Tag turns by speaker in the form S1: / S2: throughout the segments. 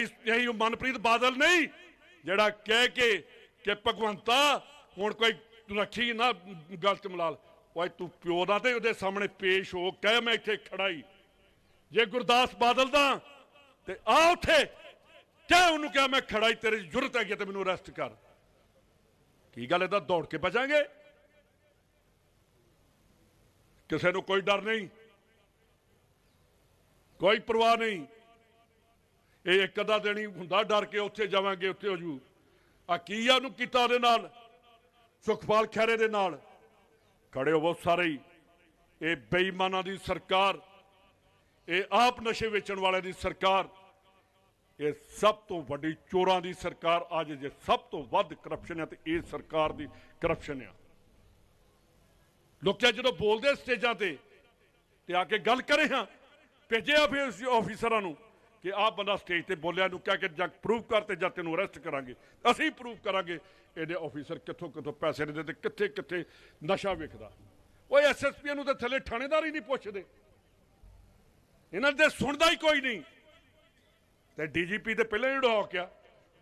S1: ਇਹੀ ਮਨਪ੍ਰੀਤ ਬਾਦਲ ਨਹੀਂ ਜਿਹੜਾ ਕਹਿ ਕੇ ਕਿ ਭਗਵੰਤਾ ਹੁਣ ਕੋਈ ਰੱਖੀ ਨਾ ਗੱਲ ਚ ਮਲਾਲ ਓਏ ਤੂੰ ਪਿਓ ਦਾ ਤੇ ਉਹਦੇ ਸਾਹਮਣੇ ਪੇਸ਼ ਹੋ ਕਹਿ ਮੈਂ ਇੱਥੇ ਖੜਾਈ ਜੇ ਗੁਰਦਾਸ ਬਾਦਲ ਦਾ ਤੇ ਆ ਉੱਥੇ ਕਹਿ ਉਹਨੂੰ ਕਹਿ ਮੈਂ ਖੜਾਈ ਤੇਰੀ ਜੁਰਤ ਹੈਗੀ ਤੇ ਮੈਨੂੰ ਅਰੈਸਟ ਕਰ ਕੀ ਗੱਲ ਇਹਦਾ ਦੌੜ ਕੇ ਬਚਾਂਗੇ ਕਿਸੇ ਨੂੰ ਕੋਈ ਡਰ ਨਹੀਂ ਕੋਈ ਪਰਵਾਹ ਨਹੀਂ ਇਹ ਇੱਕ ਅਦਾ ਦੇਣੀ ਹੁੰਦਾ ਡਰ ਕੇ ਉੱਥੇ ਜਾਵਾਂਗੇ ਉੱਥੇ ਹੋ ਜੂ ਆ ਕੀ ਆ ਉਹਨੂੰ ਕੀਤਾ ਉਹਦੇ ਨਾਲ ਸੁਖਪਾਲ ਖੈਰੇ ਦੇ ਨਾਲ ਖੜੇ ਹੋ ਬਹੁਤ ਸਾਰੇ ਇਹ ਬੇਈਮਾਨਾਂ ਦੀ ਸਰਕਾਰ ਇਹ ਆਪ ਨਸ਼ੇ ਵੇਚਣ ਵਾਲਿਆਂ ਦੀ ਸਰਕਾਰ ਇਹ ਸਭ ਤੋਂ ਵੱਡੀ ਚੋਰਾਂ ਦੀ ਸਰਕਾਰ ਅੱਜ ਜੇ ਸਭ ਤੋਂ ਵੱਧ ਕਰਪਸ਼ਨ ਹੈ ਤੇ ਇਹ ਸਰਕਾਰ ਦੀ ਕਰਪਸ਼ਨ ਆ ਲੋਕ ਜਦੋਂ ਬੋਲਦੇ ਸਟੇਜਾਂ ਤੇ ਤੇ ਆ ਕੇ ਗੱਲ ਕਰੇ ਹਾਂ ਭੇਜਿਆ ਫਿਰ ਆਫੀਸਰਾਂ ਨੂੰ ਕਿ ਆਹ ਬੰਦਾ ਸਟੇਜ ਤੇ ਬੋਲਿਆ ਨੂੰ ਕਹਿ ਕੇ ਜੱਗ ਪ੍ਰੂਫ ਕਰ ਤੇ ਜਾਂ ਤੈਨੂੰ ਅਰੈਸਟ ਕਰਾਂਗੇ ਅਸੀਂ ਪ੍ਰੂਫ ਕਰਾਂਗੇ ਇਹਦੇ ਆਫੀਸਰ ਕਿੱਥੋਂ ਕਿੱਥੋਂ ਪੈਸੇ ਦੇ ਤੇ ਕਿੱਥੇ ਕਿੱਥੇ ਨਸ਼ਾ ਵੇਖਦਾ ਓਏ ਐਸਐਸਪੀ ਨੂੰ ਤਾਂ ਥੱਲੇ ਥਾਣੇਦਾਰ ਹੀ ਨਹੀਂ ਪੁੱਛਦੇ ਇਹਨਾਂ ਦੇ ਸੁਣਦਾ ਹੀ ਕੋਈ ਨਹੀਂ ਤੇ ਡੀਜੀਪੀ ਤੇ ਪਹਿਲਾਂ ਹੀ ਡੋਕ ਆ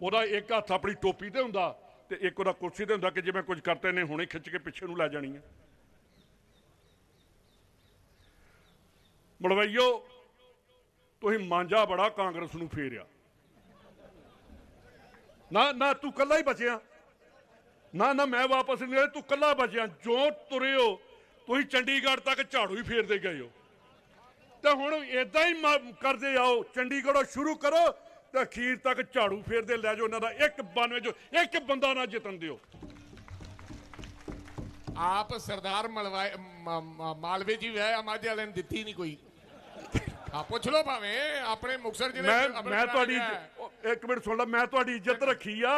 S1: ਉਹਦਾ ਇੱਕ ਹੱਥ ਆਪਣੀ ਟੋਪੀ ਤੇ ਹੁੰਦਾ ਤੇ ਇੱਕ ਉਹਦਾ ਕੁਰਸੀ ਤੇ ਹੁੰਦਾ ਕਿ ਜਿਵੇਂ ਕੁਝ ਕਰਤੇ ਨੇ ਹੁਣੇ ਖਿੱਚ ਕੇ ਪਿੱਛੇ ਨੂੰ ਲੈ ਜਾਣੀ ਆ ਬੜਵਈਓ ਤੁਸੀਂ ਮਾਂਜਾ ਬੜਾ ਕਾਂਗਰਸ ਨੂੰ ਫੇਰਿਆ ਨਾ ਨਾ ਤੂੰ ਕੱਲਾ ਹੀ ਬਚਿਆ ਨਾ ਨਾ ਮੈਂ ਵਾਪਸ ਨਹੀਂ ਆਇਆ ਤੂੰ ਕੱਲਾ ਬਚਿਆ ਜੋ ਤੁਰਿਓ ਤੁਸੀਂ ਚੰਡੀਗੜ੍ਹ ਤੱਕ ਝਾੜੂ ਹੀ ਫੇਰਦੇ ਗਏ ਹੋ ਤੇ ਹੁਣ ਇਦਾਂ ਹੀ ਕਰਦੇ ਆਓ ਚੰਡੀਗੜ੍ਹੋਂ ਸ਼ੁਰੂ ਕਰੋ ਤੇ ਅਖੀਰ ਤੱਕ ਝਾੜੂ ਫੇਰਦੇ ਲੈ ਜਾਓ ਇਹਨਾਂ ਦਾ ਇੱਕ 92 ਜੋ ਇੱਕ ਬੰਦਾ ਨਾ ਜਿੱਤਣ ਦਿਓ ਆਪ ਸਰਦਾਰ ਮਲਵਾਏ ਮਾਲਵੇ ਜੀ ਵੈ ਵਾਲੇ ਲੈਣ ਦਿੱਤੀ ਨਹੀਂ ਕੋਈ ਆ ਪੁੱਛ ਲੋ ਭਾਵੇਂ ਆਪਣੇ ਮੁਕਸਰ ਜਿਹੜੇ ਮੈਂ ਮੈਂ ਤੁਹਾਡੀ ਇੱਕ ਮਿੰਟ ਸੁਣ ਲੈ ਮੈਂ ਤੁਹਾਡੀ ਇੱਜ਼ਤ ਰੱਖੀ ਆ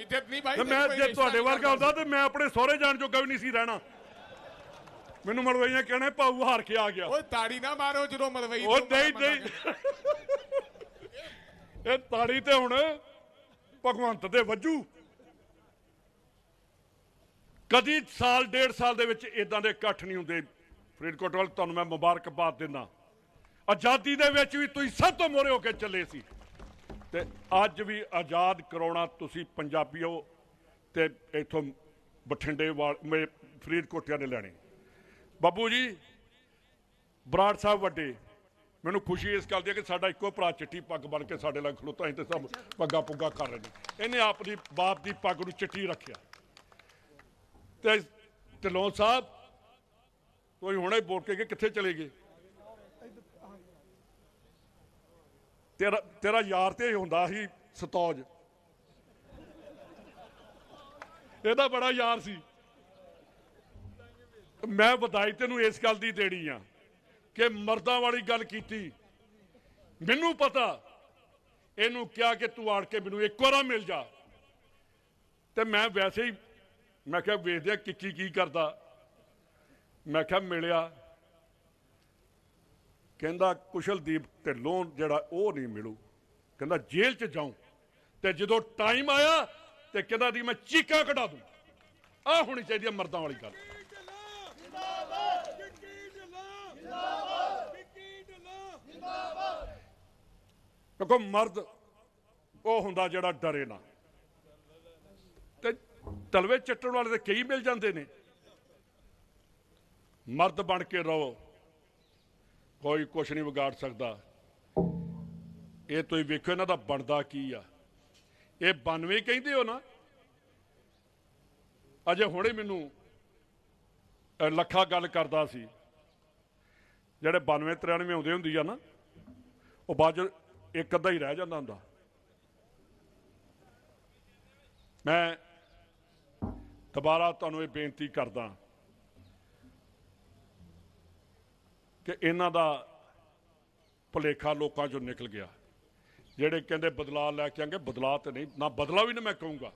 S1: ਇੱਜ਼ਤ ਨਹੀਂ ਭਾਈ ਮੈਂ ਜੇ ਤੁਹਾਡੇ ਵਰਗਾ ਹੁੰਦਾ ਤੇ ਮੈਂ ਆਪਣੇ ਸਹੁਰੇ ਜਾਣ ਜੋਗਾ ਵੀ ਨਹੀਂ ਸੀ ਰਹਿਣਾ ਮੈਨੂੰ ਮਲਵਈਆਂ ਕਹਿਣਾ ਪਾਉ ਹਾਰ ਕੇ ਆ ਗਿਆ ਓਏ ਤਾੜੀ ਨਾ ਮਾਰੋ ਜਦੋਂ ਮਲਵਈ ਓ ਨਹੀਂ ਨਹੀਂ ਇਹ ਤਾੜੀ ਤੇ ਹੁਣ ਭਗਵੰਤ ਦੇ ਵੱਜੂ ਕਦੀ ਸਾਲ ਡੇਢ ਸਾਲ ਦੇ ਵਿੱਚ ਇਦਾਂ ਦੇ ਇਕੱਠ ਨਹੀਂ ਹੁੰਦੇ ਫਰੀਦਕੋਟ ਵਾਲ ਤੁਹਾਨੂੰ ਮੈਂ ਮੁਬਾਰਕਬਾਦ ਦਿੰਦਾ ਆਜ਼ਾਦੀ ਦੇ ਵਿੱਚ ਵੀ ਤੁਸੀਂ ਸਭ ਤੋਂ ਮੋਰੇ ਹੋ ਕੇ ਚੱਲੇ ਸੀ ਤੇ ਅੱਜ ਵੀ ਆਜ਼ਾਦ ਕਰਾਉਣਾ ਤੁਸੀਂ ਪੰਜਾਬੀਓ ਤੇ ਇਥੋਂ ਬਠਿੰਡੇ ਵਾਲੇ ਫਰੀਦਕੋਟਿਆਂ ਨੇ ਲੈਣੇ ਬਾਬੂ ਜੀ ਬਰਾੜ ਸਾਹਿਬ ਵੱਡੇ ਮੈਨੂੰ ਖੁਸ਼ੀ ਇਸ ਗੱਲ ਦੀ ਹੈ ਕਿ ਸਾਡਾ ਇੱਕੋ ਭਰਾ ਚਿੱਟੀ ਪੱਗ ਬਣ ਕੇ ਸਾਡੇ ਨਾਲ ਖਲੋਤਾ ਹੈ ਤੇ ਸਭ ਪੱਗਾ ਪੁੱਗਾ ਕਰ ਰਹੇ ਨੇ ਇਹਨੇ ਆਪਣੀ ਬਾਪ ਦੀ ਪੱਗ ਨੂੰ ਚਿੱਟੀ ਰੱਖਿਆ ਤੇ ਢਲੋਂ ਸਾਹਿਬ ਤੁਸੀਂ ਹੁਣੇ ਬੋਲ ਕੇ ਕਿੱਥੇ ਚਲੇ ਗਏ ਤੇਰਾ ਤੇਰਾ ਯਾਰ ਤੇ ਹੁੰਦਾ ਸੀ ਸਤੌਜ ਇਹਦਾ ਬੜਾ ਯਾਰ ਸੀ ਮੈਂ ਵਧਾਈ ਤੈਨੂੰ ਇਸ ਗੱਲ ਦੀ ਦੇਣੀ ਆ ਕਿ ਮਰਦਾਂ ਵਾਲੀ ਗੱਲ ਕੀਤੀ ਮੈਨੂੰ ਪਤਾ ਇਹਨੂੰ ਕਿਹਾ ਕਿ ਤੂੰ ਆੜ ਕੇ ਮੈਨੂੰ ਇੱਕ ਵਾਰਾ ਮਿਲ ਜਾ ਤੇ ਮੈਂ ਵੈਸੇ ਹੀ ਮੈਂ ਕਿਹਾ ਵੇਖਦੇ ਆ ਕਿੱਕੀ ਕੀ ਕਰਦਾ ਮੈਂ ਕਿਹਾ ਮਿਲਿਆ ਕਹਿੰਦਾ ਕੁਸ਼ਲਦੀਪ ਢਿੱਲੋਂ ਜਿਹੜਾ ਉਹ ਨਹੀਂ ਮਿਲੂ ਕਹਿੰਦਾ ਜੇਲ੍ਹ 'ਚ ਜਾਉਂ ਤੇ ਜਦੋਂ ਟਾਈਮ ਆਇਆ ਤੇ ਕਹਿੰਦਾ ਦੀ ਮੈਂ ਚੀਕਾਂ ਕਢਾ ਦੂੰ ਆ ਹੋਣੀ ਚਾਹੀਦੀ ਹੈ ਮਰਦਾਂ ਵਾਲੀ ਗੱਲ ਕਿਉਂਕਿ ਮਰਦ ਉਹ ਹੁੰਦਾ ਜਿਹੜਾ ਡਰੇ ਨਾ ਤੇ ਤਲਵੇ ਚੱਟਣ ਵਾਲੇ ਤੇ ਕਈ ਮਿਲ ਜਾਂਦੇ ਨੇ ਮਰਦ ਬਣ ਕੇ ਰਹੋ ਕੋਈ ਕੁਝ ਨਹੀਂ ਵਿਗਾੜ ਸਕਦਾ ਇਹ ਤੁਸੀਂ ਵੇਖੋ ਇਹਨਾਂ ਦਾ ਬਣਦਾ ਕੀ ਆ ਇਹ 92 ਕਹਿੰਦੇ ਹੋ ਨਾ ਅਜੇ ਹੁਣੇ ਮੈਨੂੰ ਲੱਖਾ ਗੱਲ ਕਰਦਾ ਸੀ ਜਿਹੜੇ 92 93 ਆਉਂਦੇ ਹੁੰਦੀ ਆ ਨਾ ਉਹ ਬਾਅਦ ਇੱਕ ਅੱਧਾ ਹੀ ਰਹਿ ਜਾਂਦਾ ਹੁੰਦਾ ਮੈਂ ਦੁਬਾਰਾ ਤੁਹਾਨੂੰ ਇਹ ਬੇਨਤੀ ਕਰਦਾ ਕਿ ਇਹਨਾਂ ਦਾ ਭਲੇਖਾ ਲੋਕਾਂ ਚੋਂ ਨਿਕਲ ਗਿਆ ਜਿਹੜੇ ਕਹਿੰਦੇ ਬਦਲਾਅ ਲੈ ਕੇ ਆਂਗੇ ਬਦਲਾਅ ਤੇ ਨਹੀਂ ਨਾ ਬਦਲਾ ਵੀ ਨਾ ਮੈਂ ਕਹੂੰਗਾ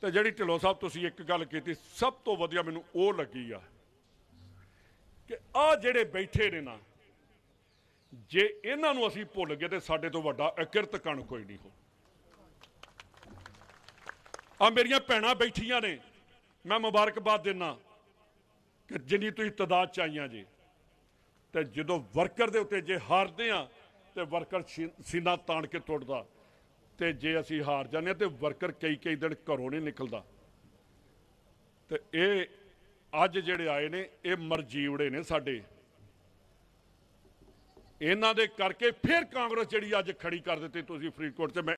S1: ਤੇ ਜਿਹੜੀ ਢਿਲੋ ਸਾਹਿਬ ਤੁਸੀਂ ਇੱਕ ਗੱਲ ਕੀਤੀ ਸਭ ਤੋਂ ਵਧੀਆ ਮੈਨੂੰ ਉਹ ਲੱਗੀ ਆ ਕਿ ਆ ਜਿਹੜੇ ਬੈਠੇ ਨੇ ਨਾ ਜੇ ਇਹਨਾਂ ਨੂੰ ਅਸੀਂ ਭੁੱਲ ਗਏ ਤੇ ਸਾਡੇ ਤੋਂ ਵੱਡਾ ਅਕਿਰਤ ਕਣ ਕੋਈ ਨਹੀਂ ਹੋ ਆ ਮੇਰੀਆਂ ਭੈਣਾਂ ਬੈਠੀਆਂ ਨੇ ਮੈਂ ਮੁਬਾਰਕਬਾਦ ਦਿੰਨਾ ਕਿ ਜਿੰਨੀ ਤੁਸੀਂ ਤਦਾਦ ਚਾਹੀਆਂ ਜੀ ਤੇ ਜਦੋਂ ਵਰਕਰ ਦੇ ਉੱਤੇ ਜੇ ਹਾਰਦੇ ਆ ਤੇ ਵਰਕਰ ਸੀਨਾ ਤਾਣ ਕੇ ਟੁੱਟਦਾ ਤੇ ਜੇ ਅਸੀਂ ਹਾਰ ਜਾਂਦੇ ਤੇ ਵਰਕਰ ਕਈ ਕਈ ਦਿਨ ਘਰੋਂ ਨਹੀਂ ਨਿਕਲਦਾ ਤੇ ਇਹ ਅੱਜ ਜਿਹੜੇ ਆਏ ਨੇ ਇਹ ਮਰਜੀਵੜੇ ਨੇ ਸਾਡੇ ਇਹਨਾਂ ਦੇ ਕਰਕੇ ਫਿਰ ਕਾਂਗਰਸ ਜਿਹੜੀ ਅੱਜ ਖੜੀ ਕਰ ਦਿੱਤੀ ਤੁਸੀਂ ਫਰੀਦਕੋਟ ਤੇ